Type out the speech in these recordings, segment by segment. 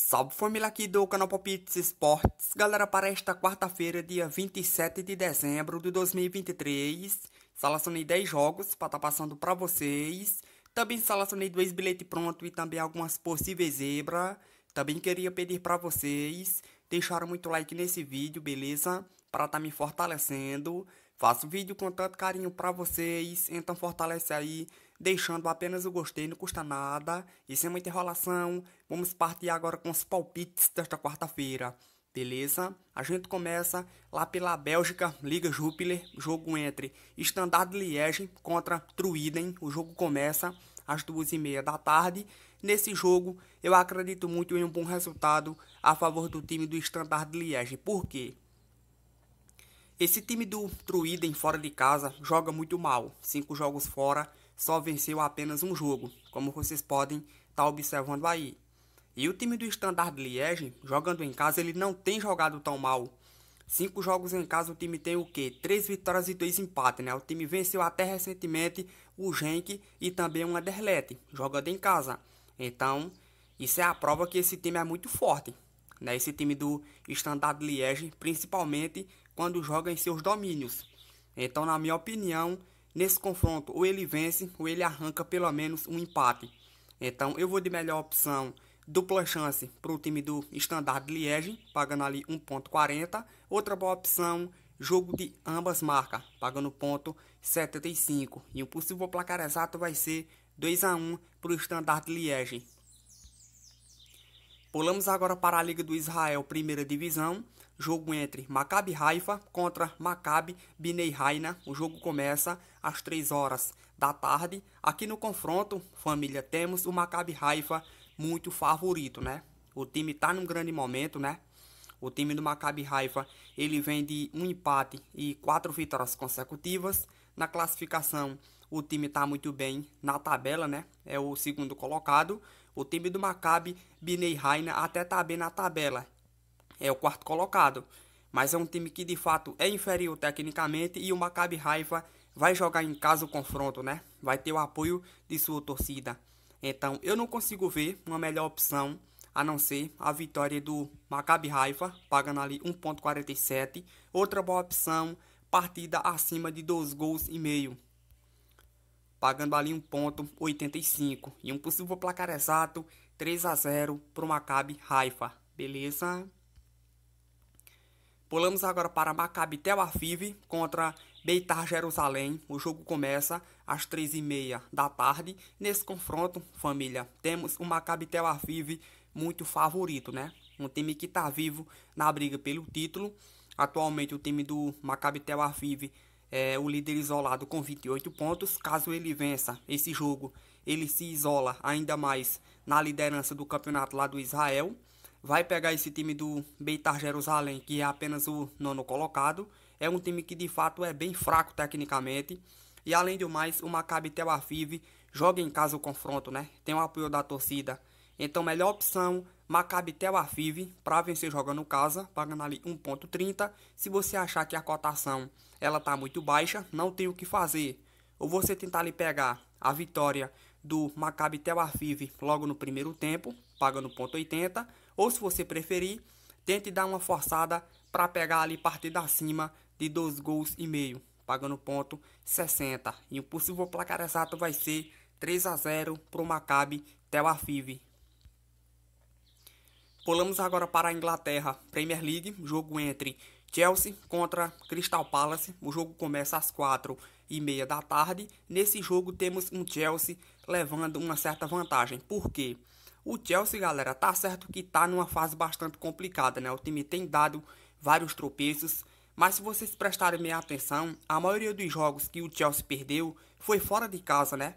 Salve família aqui do canal Palpites Esportes. Galera, para esta quarta-feira, dia 27 de dezembro de 2023, selecionei 10 jogos para estar tá passando para vocês. Também selecionei dois bilhetes pronto e também algumas possíveis zebra. Também queria pedir para vocês deixar muito like nesse vídeo, beleza? Para estar tá me fortalecendo. Faço vídeo com tanto carinho para vocês, então fortalece aí deixando apenas o gostei, não custa nada. E sem é muita enrolação, vamos partir agora com os palpites desta quarta-feira. Beleza? A gente começa lá pela Bélgica, Liga Júpiter, jogo entre Standard Liège contra Truiden. O jogo começa às duas e meia da tarde. Nesse jogo, eu acredito muito em um bom resultado a favor do time do Standard Liège. Por quê? Esse time do Truiden fora de casa joga muito mal. Cinco jogos fora, só venceu apenas um jogo, como vocês podem estar tá observando aí. E o time do Standard Liège, jogando em casa, ele não tem jogado tão mal. Cinco jogos em casa, o time tem o quê? Três vitórias e dois empates, né? O time venceu até recentemente o Genk e também o Anderlecht, jogando em casa. Então, isso é a prova que esse time é muito forte, né? Esse time do Standard Liège, principalmente quando joga em seus domínios. Então, na minha opinião, Nesse confronto, ou ele vence ou ele arranca pelo menos um empate. Então eu vou de melhor opção dupla chance para o time do Standard Liege, pagando ali 1.40. Outra boa opção, jogo de ambas marcas, pagando ponto E o possível placar exato vai ser 2 a 1 para o Standard Liege. Pulamos agora para a Liga do Israel, primeira divisão. Jogo entre Maccabi Haifa contra Maccabi Binei Haina. O jogo começa às 3 horas da tarde. Aqui no confronto, família, temos o Maccabi Haifa muito favorito, né? O time tá num grande momento, né? O time do Maccabi Haifa, ele vem de um empate e quatro vitórias consecutivas. Na classificação, o time tá muito bem na tabela, né? É o segundo colocado. O time do Maccabi Binei Raina até tá bem na tabela. É o quarto colocado. Mas é um time que de fato é inferior tecnicamente e o Maccabi Haifa vai jogar em casa o confronto, né? Vai ter o apoio de sua torcida. Então, eu não consigo ver uma melhor opção a não ser a vitória do Maccabi Haifa, pagando ali 1.47. Outra boa opção, partida acima de 2 gols e meio, pagando ali 1.85. E um possível placar exato, 3 a 0 para o Maccabi Haifa, beleza? Pulamos agora para Maccabi Tel Aviv contra Beitar Jerusalém. O jogo começa às três e meia da tarde. Nesse confronto, família, temos o Maccabi Tel Aviv muito favorito, né? Um time que está vivo na briga pelo título. Atualmente, o time do Maccabi Tel Aviv é o líder isolado com 28 pontos. Caso ele vença esse jogo, ele se isola ainda mais na liderança do campeonato lá do Israel. Vai pegar esse time do Beitar Jerusalém, que é apenas o nono colocado. É um time que de fato é bem fraco tecnicamente. E além do mais, o Maccabi Tel Aviv joga em casa o confronto, né? Tem o apoio da torcida. Então, melhor opção, Maccabi Tel Aviv, para vencer jogando casa, pagando ali 1.30. Se você achar que a cotação ela tá muito baixa, não tem o que fazer. Ou você tentar ali pegar a vitória do Maccabi Tel Aviv logo no primeiro tempo, pagando 1.80, ou se você preferir, tente dar uma forçada para pegar ali partir da cima de 2 gols e meio, pagando ponto 60. E o possível placar exato vai ser 3 a 0 para o Maccabi Tel Aviv. Pulamos agora para a Inglaterra, Premier League, jogo entre Chelsea contra Crystal Palace. O jogo começa às 4 e meia da tarde. Nesse jogo temos um Chelsea levando uma certa vantagem. Por quê? O Chelsea, galera, tá certo que tá numa fase bastante complicada, né? O time tem dado vários tropeços mas se vocês prestarem bem atenção, a maioria dos jogos que o Chelsea perdeu foi fora de casa, né?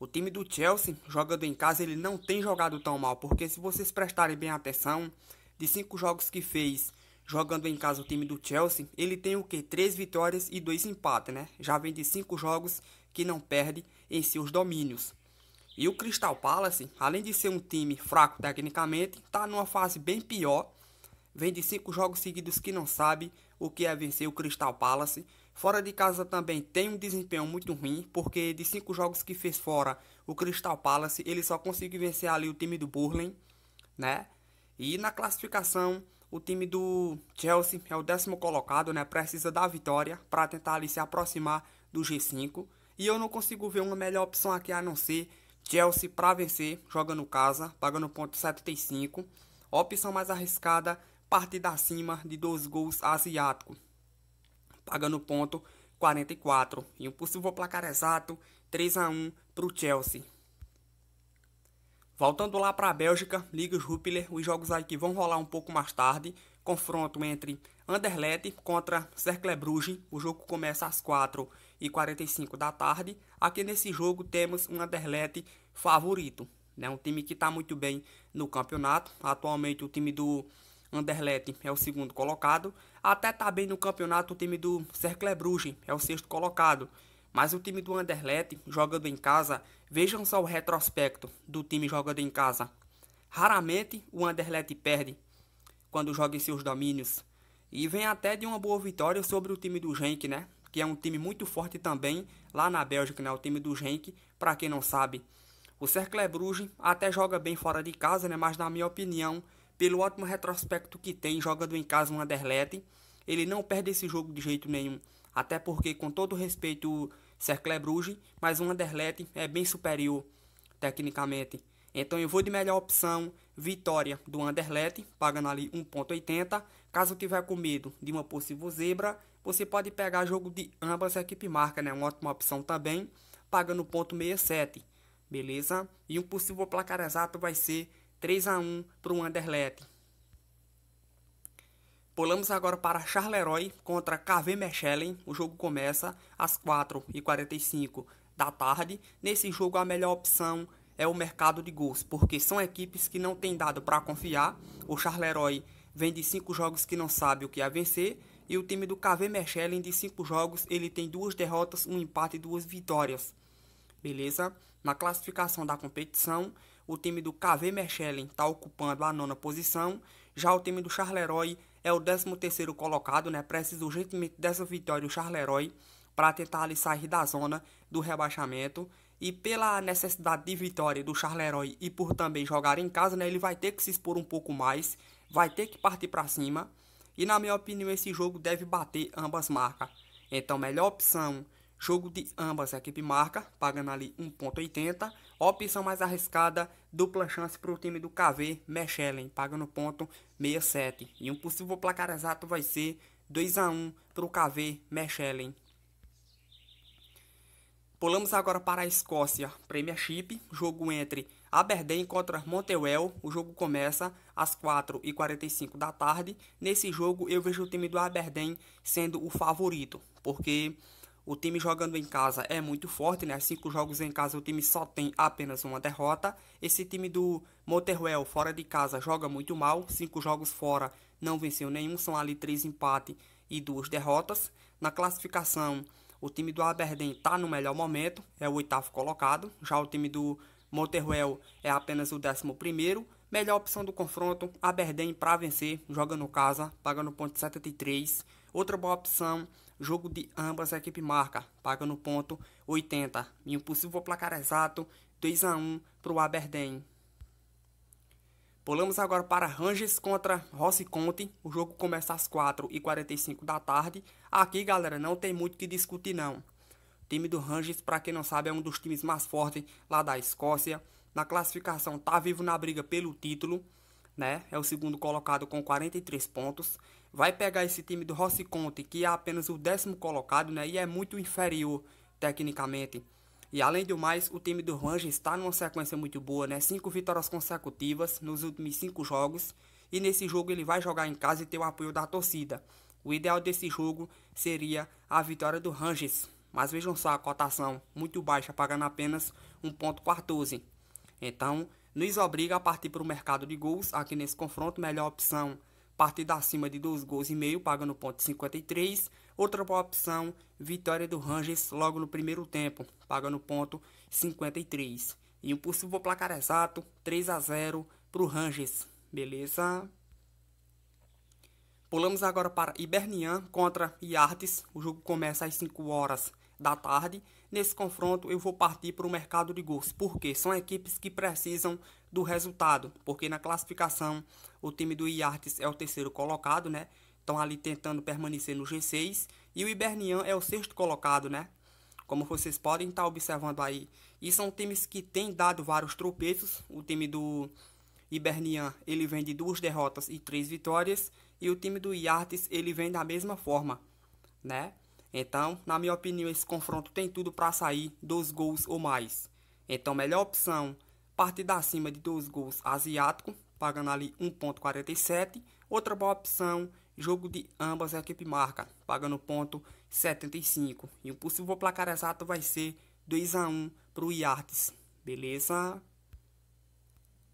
O time do Chelsea, jogando em casa, ele não tem jogado tão mal, porque se vocês prestarem bem atenção, de cinco jogos que fez jogando em casa o time do Chelsea, ele tem o que? Três vitórias e dois empates, né? Já vem de cinco jogos que não perde em seus domínios. E o Crystal Palace, além de ser um time fraco tecnicamente, está numa fase bem pior. Vem de cinco jogos seguidos que não sabe o que é vencer o Crystal Palace. Fora de casa também tem um desempenho muito ruim, porque de cinco jogos que fez fora o Crystal Palace, ele só conseguiu vencer ali o time do Burlen, né? E na classificação, o time do Chelsea é o décimo colocado, né? Precisa da vitória para tentar ali se aproximar do G5. E eu não consigo ver uma melhor opção aqui a não ser Chelsea para vencer, jogando casa, pagando ponto 75. A opção mais arriscada da cima de dois gols asiático, pagando ponto 44 e um possível placar exato 3 a 1 para o Chelsea. Voltando lá para a Bélgica, Liga Júpiter, os jogos aí que vão rolar um pouco mais tarde. Confronto entre Anderlecht contra Cercle Bruges. O jogo começa às 4h45 da tarde. Aqui nesse jogo temos um Anderlecht favorito. Né? Um time que está muito bem no campeonato. Atualmente o time do Anderlecht é o segundo colocado. Até tá bem no campeonato o time do Cercle Bruges, é o sexto colocado. Mas o time do Anderlecht jogando em casa, vejam só o retrospecto do time jogando em casa. Raramente o Anderlecht perde quando joga em seus domínios. E vem até de uma boa vitória sobre o time do Genk, né? Que é um time muito forte também lá na Bélgica, né? O time do Genk, para quem não sabe. O Cercle Bruges até joga bem fora de casa, né? Mas na minha opinião, pelo ótimo retrospecto que tem jogando em casa no Anderlecht. Ele não perde esse jogo de jeito nenhum, até porque, com todo respeito, Cercle Bruges, mas o Anderlecht é bem superior tecnicamente. Então eu vou de melhor opção, vitória do Anderlecht, pagando ali 1.80. Caso tiver com medo de uma possível zebra, você pode pegar jogo de ambas equipe marca, né? Uma ótima opção também, pagando 0.67, beleza? E um possível placar exato vai ser 3 a 1 para o Anderlecht. Pulamos agora para Charleroi contra KV Mechelen. O jogo começa às 4h45 da tarde. Nesse jogo a melhor opção é o mercado de gols, porque são equipes que não têm dado para confiar. O Charleroi vem de 5 jogos que não sabe o que é vencer. E o time do KV Mechelen, de 5 jogos, ele tem duas derrotas, um empate e duas vitórias. Beleza? Na classificação da competição, o time do KV Mechelen está ocupando a nona posição, já o time do Charleroi é o 13 terceiro colocado, né? Precisa urgentemente dessa vitória o Charleroi para tentar ali sair da zona do rebaixamento. E pela necessidade de vitória do Charleroi e por também jogar em casa, né, ele vai ter que se expor um pouco mais, vai ter que partir para cima. E na minha opinião, esse jogo deve bater ambas marcas. Então, melhor opção, jogo de ambas a equipe marca, pagando ali 1.80 Opção mais arriscada, dupla chance para o time do KV, Mechelen, pagando ponto 67. E um possível placar exato vai ser 2 a 1 para o KV, Mechelen. Pulamos agora para a Escócia, Premiership, jogo entre Aberdeen contra Montewell. O jogo começa às 4h45 da tarde. Nesse jogo eu vejo o time do Aberdeen sendo o favorito, porque o time jogando em casa é muito forte, né? Cinco jogos em casa, o time só tem apenas uma derrota. Esse time do Motherwell, fora de casa, joga muito mal. Cinco jogos fora, não venceu nenhum. São ali três empates e duas derrotas. Na classificação, o time do Aberdeen está no melhor momento, é o oitavo colocado. Já o time do Motherwell é apenas o décimo primeiro. Melhor opção do confronto, Aberdeen para vencer, joga no casa, paga no ponto 73. Outra boa opção Jogo de ambas a equipe marca, paga no ponto 80 e um possível placar exato 2 a 1 para o Aberdeen. Pulamos agora para Ranges contra Rossi Conte. O jogo começa às 4h45 da tarde. Aqui, galera, não tem muito o que discutir, não. O time do Ranges, para quem não sabe, é um dos times mais fortes lá da Escócia. Na classificação, tá vivo na briga pelo título, né? É o segundo colocado com 43 pontos vai pegar esse time do Rossi Conte, que é apenas o décimo colocado, né? E é muito inferior tecnicamente. E além do mais, o time do Rangers está numa sequência muito boa, né? Cinco vitórias consecutivas nos últimos cinco jogos. E nesse jogo ele vai jogar em casa e ter o apoio da torcida. O ideal desse jogo seria a vitória do Rangers. Mas vejam só a cotação, muito baixa, pagando apenas 1.14. Então, nos obriga a partir para o mercado de gols. Aqui nesse confronto, melhor opção partida acima de dois gols e meio, pagando ponto 53. Outra boa opção, vitória do Rangers logo no primeiro tempo, pagando ponto 53. E um possível placar exato, 3 a 0 para o Rangers, beleza? Pulamos agora para Hibernian contra Yartes. O jogo começa às 5 horas da tarde. Nesse confronto, eu vou partir para o mercado de gols, porque são equipes que precisam do resultado, porque na classificação o time do Iartes é o terceiro colocado, né? Estão ali tentando permanecer no G6 e o Ibernian é o sexto colocado, né? Como vocês podem estar observando aí. E são times que têm dado vários tropeços. O time do Ibernian, ele vem de duas derrotas e três vitórias. E o time do Iartes, ele vem da mesma forma, né? Então, na minha opinião, esse confronto tem tudo para sair dois gols ou mais. Então, melhor opção, partida acima de dois gols asiático, pagando ali 1.47. Outra boa opção, jogo de ambas a equipe marca, pagando ponto 75. E o possível placar exato vai ser 2 a 1 para o Iartes, beleza?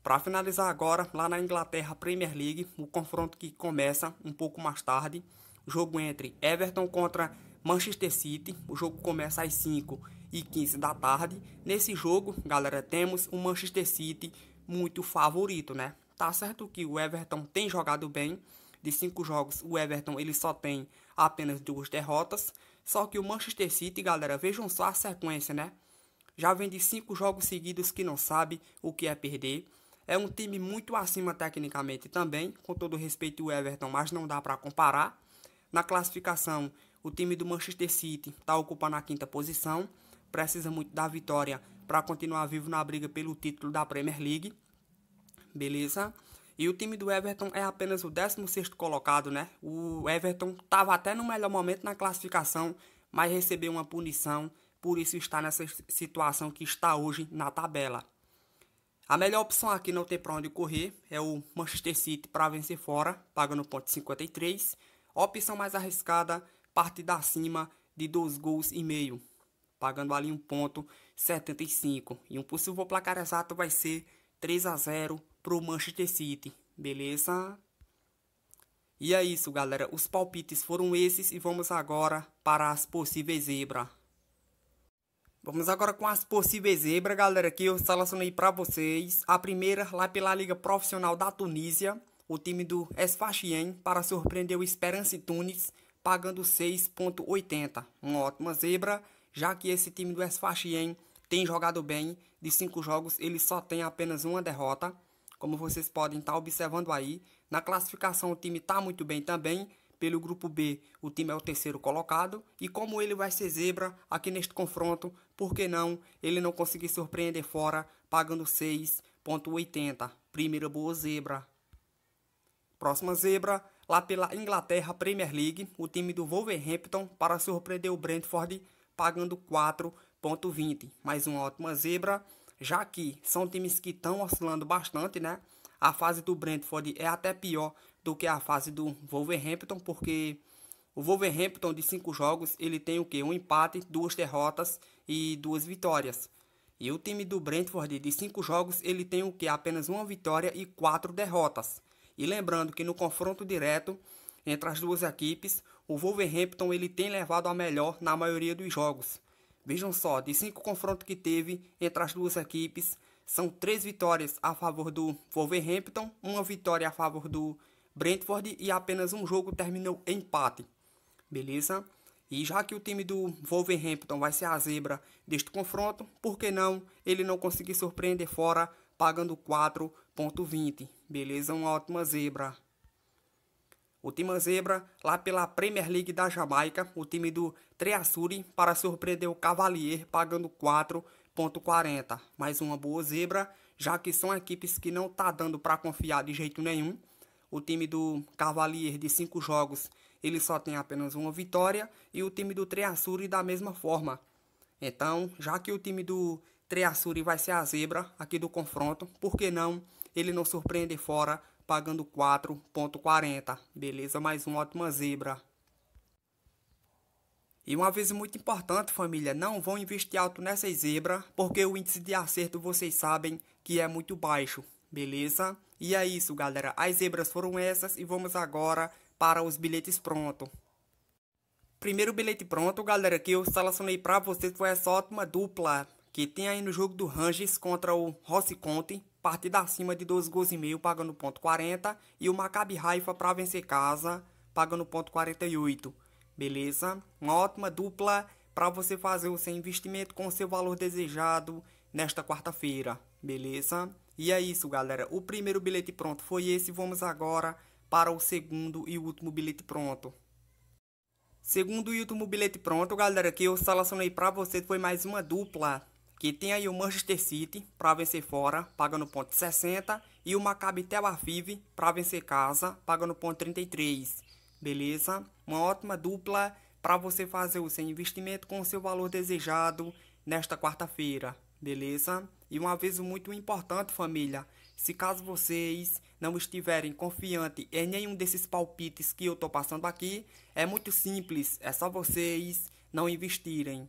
Para finalizar agora, lá na Inglaterra Premier League, o confronto que começa um pouco mais tarde, jogo entre Everton contra Manchester City. O jogo começa às 5 e 15 da tarde. Nesse jogo, galera, temos o um Manchester City muito favorito, né? Tá certo que o Everton tem jogado bem. De cinco jogos, o Everton ele só tem apenas duas derrotas. Só que o Manchester City, galera, vejam só a sequência, né? Já vem de cinco jogos seguidos que não sabe o que é perder. É um time muito acima tecnicamente também, com todo respeito ao Everton, mas não dá para comparar. Na classificação o time do Manchester City está ocupando a quinta posição, precisa muito da vitória para continuar vivo na briga pelo título da Premier League. Beleza? E o time do Everton é apenas o 16º colocado, né? O Everton estava até no melhor momento na classificação, mas recebeu uma punição, por isso está nessa situação que está hoje na tabela. A melhor opção aqui não ter para onde correr é o Manchester City para vencer fora, pagando ponto 53. A opção mais arriscada parte da cima de dois gols e meio, pagando ali um ponto 75. E um possível placar exato vai ser 3 a 0 para o Manchester City, beleza? E é isso, galera. Os palpites foram esses e vamos agora para as possíveis zebra. Vamos agora com as possíveis zebra, galera, que eu selecionei para vocês. A primeira, lá pela Liga Profissional da Tunísia, o time do Esfachien, para surpreender o Esperance Tunis, pagando 6,80. Uma ótima zebra, já que esse time do Esfaxien tem jogado bem. De cinco jogos, ele só tem apenas uma derrota. Como vocês podem estar tá observando aí, na classificação o time está muito bem também. Pelo grupo B, o time é o terceiro colocado. E como ele vai ser zebra aqui neste confronto, por que não ele não conseguir surpreender fora, pagando 6,80? Primeira boa zebra. Próxima zebra Lá pela Inglaterra Premier League, o time do Wolverhampton para surpreender o Brentford pagando 4.20. Mais uma ótima zebra, já que são times que estão oscilando bastante, né? A fase do Brentford é até pior do que a fase do Wolverhampton, porque o Wolverhampton de cinco jogos, ele tem o que? Um empate, duas derrotas e duas vitórias. E o time do Brentford de cinco jogos, ele tem o que? Apenas uma vitória e quatro derrotas. E lembrando que no confronto direto entre as duas equipes, o Wolverhampton ele tem levado a melhor na maioria dos jogos. Vejam só, de cinco confrontos que teve entre as duas equipes, são três vitórias a favor do Wolverhampton, uma vitória a favor do Brentford e apenas um jogo terminou empate. Beleza? E já que o time do Wolverhampton vai ser a zebra deste confronto, por que não ele não conseguir surpreender fora pagando 4.20? Beleza, uma ótima zebra. Última zebra, lá pela Premier League da Jamaica, o time do Treassuri para surpreender o Cavalier pagando 4.40. Mais uma boa zebra, já que são equipes que não tá dando para confiar de jeito nenhum. O time do Cavalier de 5 jogos, ele só tem apenas uma vitória e o time do Treassuri da mesma forma. Então, já que o time do Treassuri vai ser a zebra aqui do confronto, por que não ele não surpreende fora, pagando 4,40. Beleza? Mais uma ótima zebra. E um aviso muito importante, família, não vão investir alto nessas zebras, porque o índice de acerto vocês sabem que é muito baixo, beleza? E é isso, galera. As zebras foram essas e vamos agora para os bilhetes pronto. Primeiro bilhete pronto, galera, que eu selecionei para vocês foi essa ótima dupla que tem aí no jogo do Ranges contra o Rossi Conte partida acima de 12 gols e meio, pagando ponto 40. E o Maccabi Haifa para vencer casa, pagando ponto 48. Beleza? Uma ótima dupla para você fazer o seu investimento com o seu valor desejado nesta quarta-feira. Beleza? E é isso, galera. O primeiro bilhete pronto foi esse. Vamos agora para o segundo e último bilhete pronto. Segundo e último bilhete pronto, galera, que eu selecionei para você foi mais uma dupla que tem aí o Manchester City para vencer fora, pagando ponto 60, e o Maccabi Tel Aviv para vencer casa, pagando ponto 33. Beleza? Uma ótima dupla para você fazer o seu investimento com o seu valor desejado nesta quarta-feira. Beleza? E um aviso muito importante, família. Se caso vocês não estiverem confiante em nenhum desses palpites que eu estou passando aqui, é muito simples, é só vocês não investirem